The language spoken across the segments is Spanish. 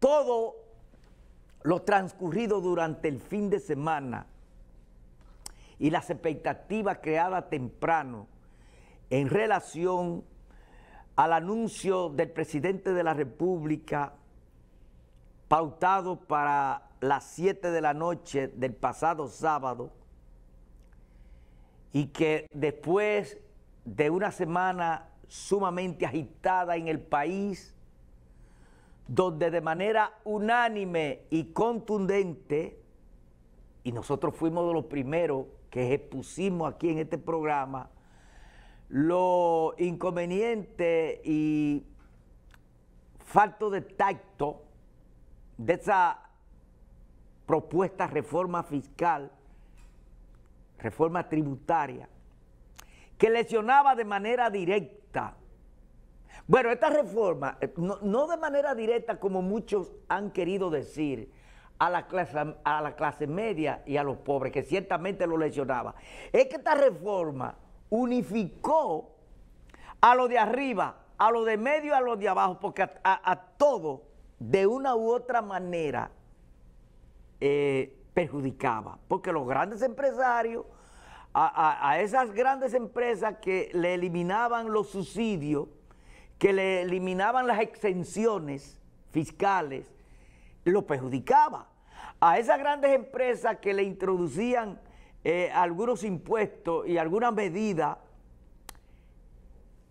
todo lo transcurrido durante el fin de semana y las expectativas creadas temprano en relación al anuncio del presidente de la República pautado para las 7 de la noche del pasado sábado y que después de una semana sumamente agitada en el país, donde de manera unánime y contundente, y nosotros fuimos de los primeros que expusimos aquí en este programa, lo inconveniente y falto de tacto de esa propuesta reforma fiscal, reforma tributaria, que lesionaba de manera directa bueno, esta reforma, eh, no, de manera directa como muchos han querido decir, a la, clase, a la clase media y a los pobres, que ciertamente lo lesionaba, es que esta reforma unificó a lo de arriba, a lo de medio y a lo de abajo, porque a, todo de una u otra manera, eh, perjudicaba, porque los grandes empresarios, a, esas grandes empresas que le eliminaban los subsidios que le eliminaban las exenciones fiscales, lo perjudicaba. A esas grandes empresas que le introducían eh, algunos impuestos y algunas medidas,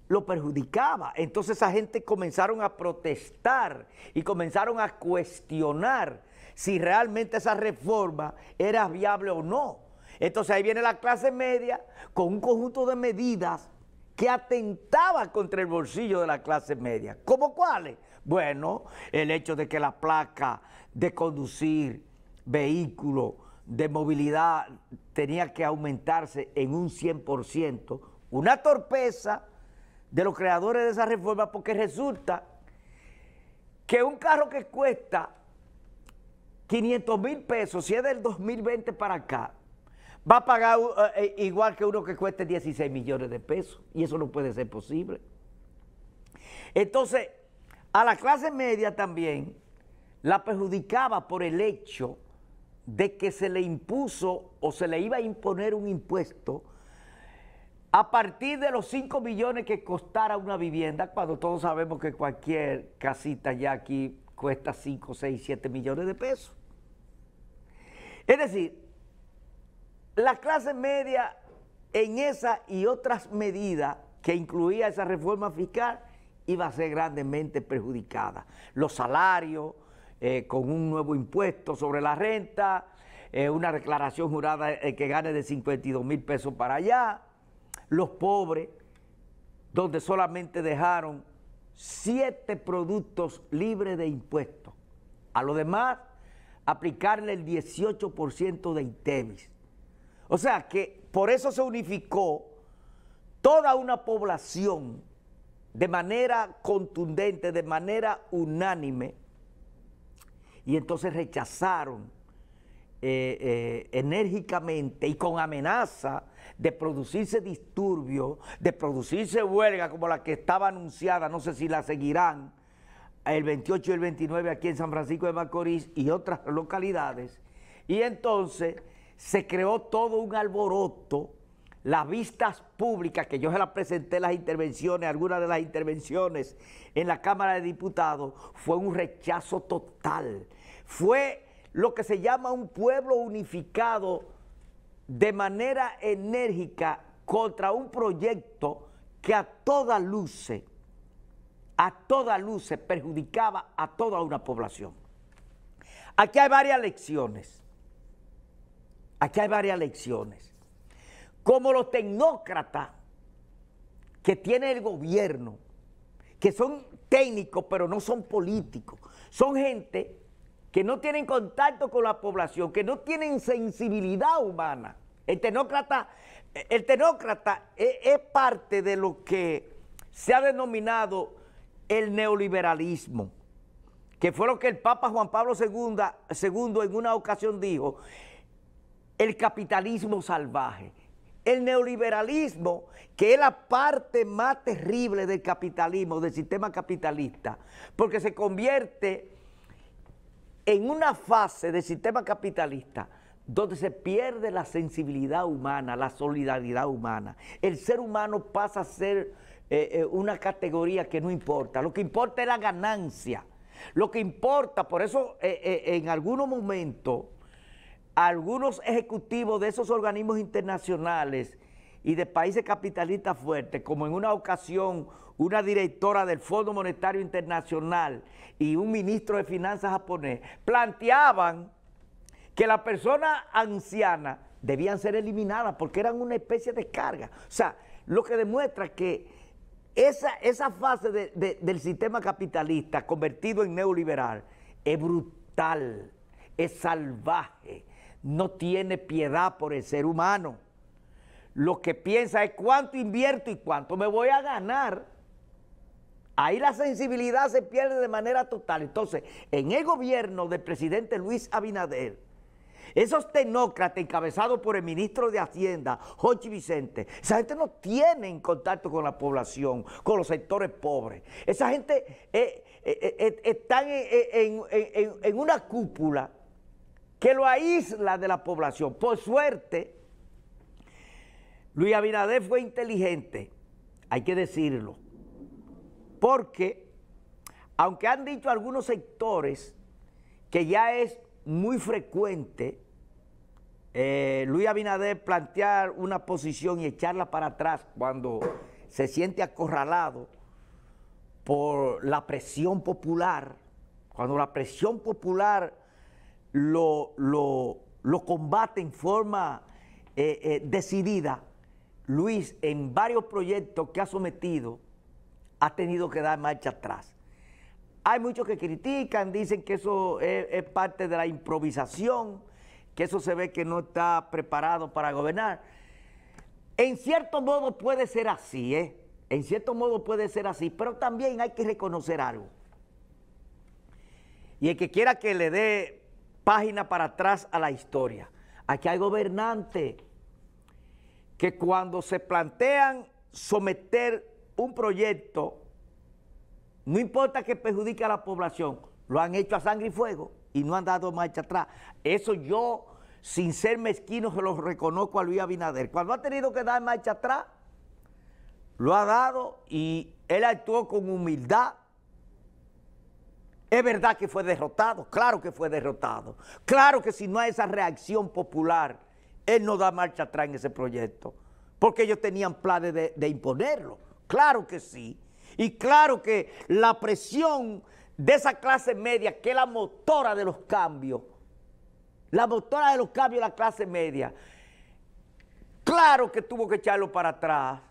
lo perjudicaba. Entonces esa gente comenzaron a protestar y comenzaron a cuestionar si realmente esa reforma era viable o no. Entonces ahí viene la clase media con un conjunto de medidas que atentaba contra el bolsillo de la clase media. ¿Cómo cuáles? Bueno, el hecho de que la placa de conducir vehículo de movilidad tenía que aumentarse en un 100%, una torpeza de los creadores de esa reforma porque resulta que un carro que cuesta 500 mil pesos, si es del 2020 para acá, va a pagar eh, eh, igual que uno que cueste 16 millones de pesos. Y eso no puede ser posible. Entonces, a la clase media también la perjudicaba por el hecho de que se le impuso o se le iba a imponer un impuesto a partir de los 5 millones que costara una vivienda, cuando todos sabemos que cualquier casita ya aquí cuesta 5, 6, 7 millones de pesos. Es decir, la clase media, en esa y otras medidas que incluía esa reforma fiscal, iba a ser grandemente perjudicada. Los salarios, eh, con un nuevo impuesto sobre la renta, eh, una declaración jurada eh, que gane de 52 mil pesos para allá, los pobres, donde solamente dejaron siete productos libres de impuestos. A lo demás, aplicarle el 18% de ITEMIS. O sea que por eso se unificó toda una población de manera contundente, de manera unánime, y entonces rechazaron eh, eh, enérgicamente y con amenaza de producirse disturbios, de producirse huelga como la que estaba anunciada, no sé si la seguirán, el 28 y el 29 aquí en San Francisco de Macorís y otras localidades, y entonces se creó todo un alboroto, las vistas públicas, que yo se las presenté las intervenciones, algunas de las intervenciones en la Cámara de Diputados, fue un rechazo total. Fue lo que se llama un pueblo unificado de manera enérgica contra un proyecto que a toda luz a toda se perjudicaba a toda una población. Aquí hay varias lecciones. Aquí hay varias lecciones. Como los tecnócratas que tiene el gobierno, que son técnicos pero no son políticos, son gente que no tienen contacto con la población, que no tienen sensibilidad humana. El tecnócrata, el tecnócrata es, parte de lo que se ha denominado el neoliberalismo, que fue lo que el Papa Juan Pablo II, II en una ocasión dijo, el capitalismo salvaje, el neoliberalismo, que es la parte más terrible del capitalismo, del sistema capitalista, porque se convierte en una fase del sistema capitalista donde se pierde la sensibilidad humana, la solidaridad humana. El ser humano pasa a ser eh, eh, una categoría que no importa. Lo que importa es la ganancia. Lo que importa, por eso eh, en algunos momentos algunos ejecutivos de esos organismos internacionales y de países capitalistas fuertes, como en una ocasión una directora del Fondo Monetario Internacional y un ministro de Finanzas japonés, planteaban que las personas ancianas debían ser eliminadas porque eran una especie de carga. O sea, lo que demuestra que esa, esa fase del sistema capitalista convertido en neoliberal es brutal, es salvaje no tiene piedad por el ser humano. Lo que piensa es cuánto invierto y cuánto me voy a ganar. Ahí la sensibilidad se pierde de manera total. Entonces, en el gobierno del presidente Luis Abinader, esos tecnócratas encabezados por el ministro de Hacienda, Jochi Vicente, esa gente no tiene contacto con la población, con los sectores pobres. Esa gente eh, eh, eh, está en una cúpula que lo aísla de la población. Por suerte, Luis Abinader fue inteligente, hay que decirlo, porque aunque han dicho algunos sectores que ya es muy frecuente eh, Luis Abinader plantear una posición y echarla para atrás cuando se siente acorralado por la presión popular, cuando la presión popular lo, lo, combate en forma eh, eh, decidida, Luis en varios proyectos que ha sometido ha tenido que dar marcha atrás. Hay muchos que critican, dicen que eso es, es parte de la improvisación, que eso se ve que no está preparado para gobernar. En cierto modo puede ser así, ¿eh? En cierto modo puede ser así, pero también hay que reconocer algo. Y el que quiera que le dé página para atrás a la historia. Aquí hay gobernantes que cuando se plantean someter un proyecto, no importa que perjudique a la población, lo han hecho a sangre y fuego y no han dado marcha atrás. Eso yo, sin ser mezquino, se lo reconozco a Luis Abinader. Cuando ha tenido que dar marcha atrás, lo ha dado y él actuó con humildad, es verdad que fue derrotado, claro que fue derrotado. Claro que si no hay esa reacción popular, él no da marcha atrás en ese proyecto. Porque ellos tenían planes de, de imponerlo, claro que sí. Y claro que la presión de esa clase media, que es la motora de los cambios, la motora de los cambios de la clase media, claro que tuvo que echarlo para atrás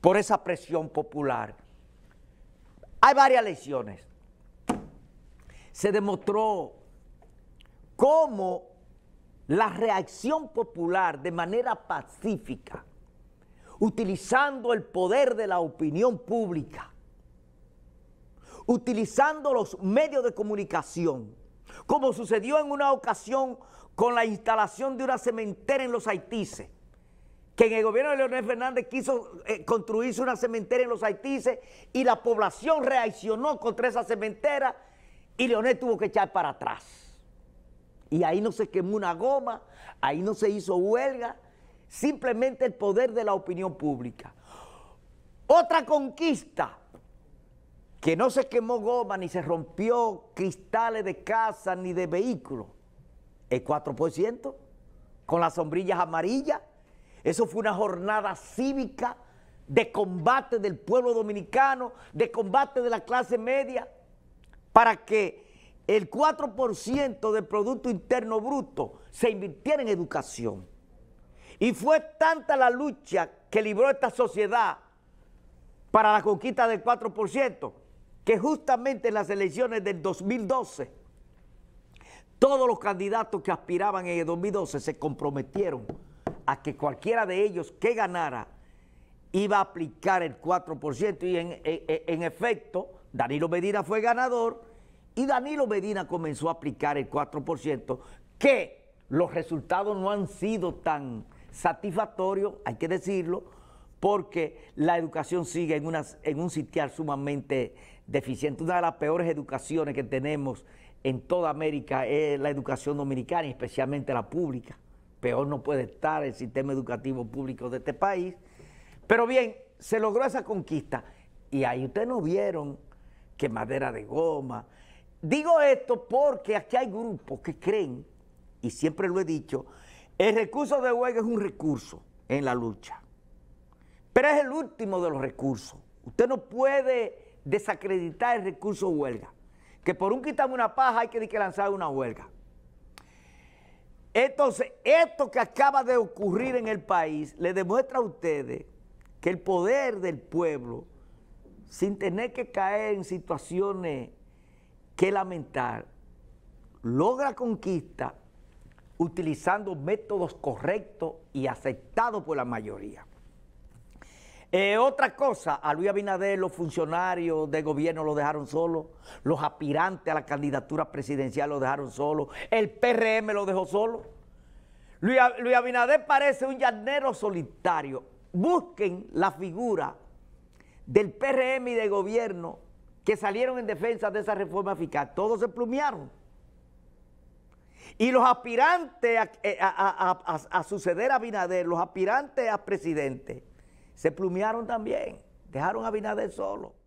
por esa presión popular. Hay varias lecciones. Se demostró cómo la reacción popular de manera pacífica, utilizando el poder de la opinión pública, utilizando los medios de comunicación, como sucedió en una ocasión con la instalación de una cementera en los Haitises, que en el gobierno de Leonel Fernández quiso eh, construirse una cementera en los Haitises y la población reaccionó contra esa cementera y Leonel tuvo que echar para atrás. Y ahí no se quemó una goma, ahí no se hizo huelga, simplemente el poder de la opinión pública. Otra conquista, que no se quemó goma, ni se rompió cristales de casa, ni de vehículo, el 4%, con las sombrillas amarillas, eso fue una jornada cívica de combate del pueblo dominicano, de combate de la clase media, para que el 4% del Producto Interno Bruto se invirtiera en educación. Y fue tanta la lucha que libró esta sociedad para la conquista del 4%, que justamente en las elecciones del 2012, todos los candidatos que aspiraban en el 2012 se comprometieron a que cualquiera de ellos que ganara iba a aplicar el 4% y en, efecto Danilo Medina fue ganador y Danilo Medina comenzó a aplicar el 4% que los resultados no han sido tan satisfactorios, hay que decirlo, porque la educación sigue en, en un sitial sumamente deficiente. Una de las peores educaciones que tenemos en toda América es la educación dominicana, y especialmente la pública peor no puede estar el sistema educativo público de este país. Pero bien, se logró esa conquista. Y ahí ustedes no vieron que madera de goma. Digo esto porque aquí hay grupos que creen, y siempre lo he dicho, el recurso de huelga es un recurso en la lucha. Pero es el último de los recursos. Usted no puede desacreditar el recurso huelga. Que por un quitarme una paja hay que lanzar una huelga. Entonces, esto que acaba de ocurrir en el país le demuestra a ustedes que el poder del pueblo, sin tener que caer en situaciones que lamentar, logra conquista utilizando métodos correctos y aceptados por la mayoría. Eh, otra cosa, a Luis Abinader los funcionarios de gobierno lo dejaron solo, los aspirantes a la candidatura presidencial lo dejaron solo, el PRM lo dejó solo. Luis, Abinader parece un llanero solitario. Busquen la figura del PRM y del gobierno que salieron en defensa de esa reforma fiscal. Todos se plumearon. Y los aspirantes a, eh, suceder a Abinader, los aspirantes a presidente, se plumearon también, dejaron a Binader solo.